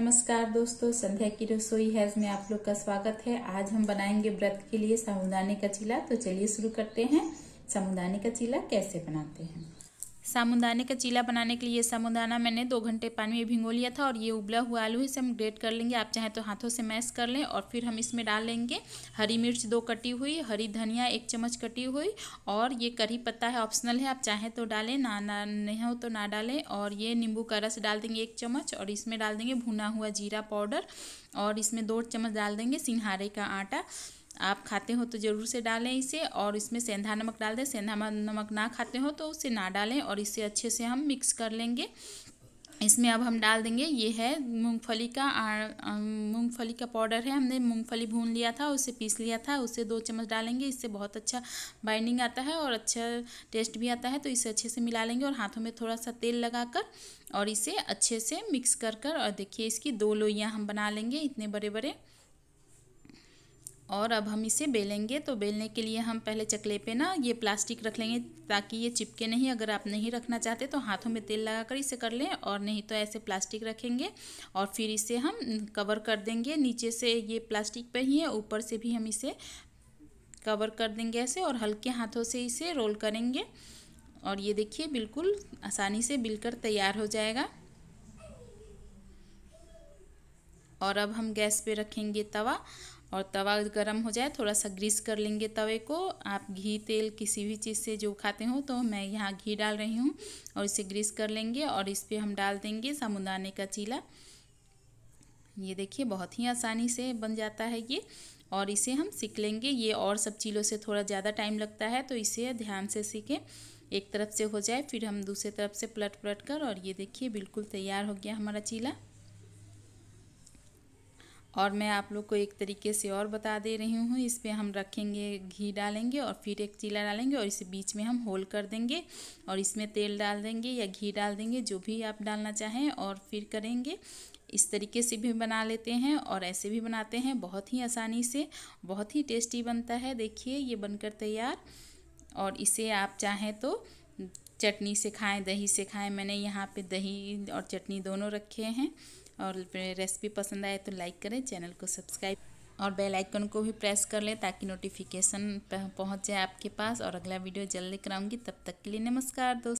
नमस्कार दोस्तों संध्या की रसोई हैज में आप लोग का स्वागत है आज हम बनाएंगे व्रत के लिए साबुदाने का चीला तो चलिए शुरू करते हैं साबुदाने का चीला कैसे बनाते हैं साबुदाने का चीला बनाने के लिए साबुदाना मैंने दो घंटे पानी में भिंगो लिया था और ये उबला हुआ आलू इसे हम ग्रेट कर लेंगे आप चाहें तो हाथों से मैश कर लें और फिर हम इसमें डाल लेंगे हरी मिर्च दो कटी हुई हरी धनिया एक चम्मच कटी हुई और ये करी पत्ता है ऑप्शनल है आप चाहें तो डालें ना ना नहीं हो तो ना डालें और ये नींबू का रस डाल देंगे एक चम्मच और इसमें डाल देंगे भुना हुआ जीरा पाउडर और इसमें दो चम्मच डाल देंगे सिंहारे का आटा आप खाते हो तो ज़रूर से डालें इसे और इसमें सेंधा नमक डाल दें सेंधा नमक ना खाते हो तो उसे ना डालें और इसे अच्छे से हम मिक्स कर लेंगे इसमें अब हम डाल देंगे ये है मूंगफली का मूंगफली का पाउडर है हमने मूंगफली भून लिया था उसे पीस लिया था उसे दो चम्मच डालेंगे इससे बहुत अच्छा बाइंडिंग आता है और अच्छा टेस्ट भी आता है तो इसे अच्छे से मिला लेंगे और हाथों में थोड़ा सा तेल लगाकर और इसे अच्छे से मिक्स कर कर और देखिए इसकी दो लोइयाँ हम बना लेंगे इतने बड़े बड़े और अब हम इसे बेलेंगे तो बेलने के लिए हम पहले चकले पे ना ये प्लास्टिक रख लेंगे ताकि ये चिपके नहीं अगर आप नहीं रखना चाहते तो हाथों में तेल लगाकर इसे कर लें और नहीं तो ऐसे प्लास्टिक रखेंगे और फिर इसे हम कवर कर देंगे नीचे से ये प्लास्टिक पर ही है ऊपर से भी हम इसे कवर कर देंगे ऐसे और हल्के हाथों से इसे रोल करेंगे और ये देखिए बिल्कुल आसानी से बिलकर तैयार हो जाएगा और अब हम गैस पे रखेंगे तवा और तवा गरम हो जाए थोड़ा सा ग्रीस कर लेंगे तवे को आप घी तेल किसी भी चीज़ से जो खाते हो तो मैं यहाँ घी डाल रही हूँ और इसे ग्रीस कर लेंगे और इस पर हम डाल देंगे सामुदाने का चीला ये देखिए बहुत ही आसानी से बन जाता है ये और इसे हम सीख लेंगे ये और सब चीज़ों से थोड़ा ज़्यादा टाइम लगता है तो इसे ध्यान से सीखें एक तरफ से हो जाए फिर हम दूसरे तरफ से पलट पलट कर और ये देखिए बिल्कुल तैयार हो गया हमारा चीला और मैं आप लोग को एक तरीके से और बता दे रही हूँ इस पर हम रखेंगे घी डालेंगे और फिर एक चीला डालेंगे और इसे बीच में हम होल कर देंगे और इसमें तेल डाल देंगे या घी डाल देंगे जो भी आप डालना चाहें और फिर करेंगे इस तरीके से भी बना लेते हैं और ऐसे भी बनाते हैं बहुत ही आसानी से बहुत ही टेस्टी बनता है देखिए ये बनकर तैयार और इसे आप चाहें तो चटनी से खाएं दही से खाएं मैंने यहाँ पे दही और चटनी दोनों रखे हैं और रेसिपी पसंद आए तो लाइक करें चैनल को सब्सक्राइब और बेल आइकन को भी प्रेस कर लें ताकि नोटिफिकेशन पहुंच जाए आपके पास और अगला वीडियो जल्दी कराऊंगी तब तक के लिए नमस्कार दोस्तों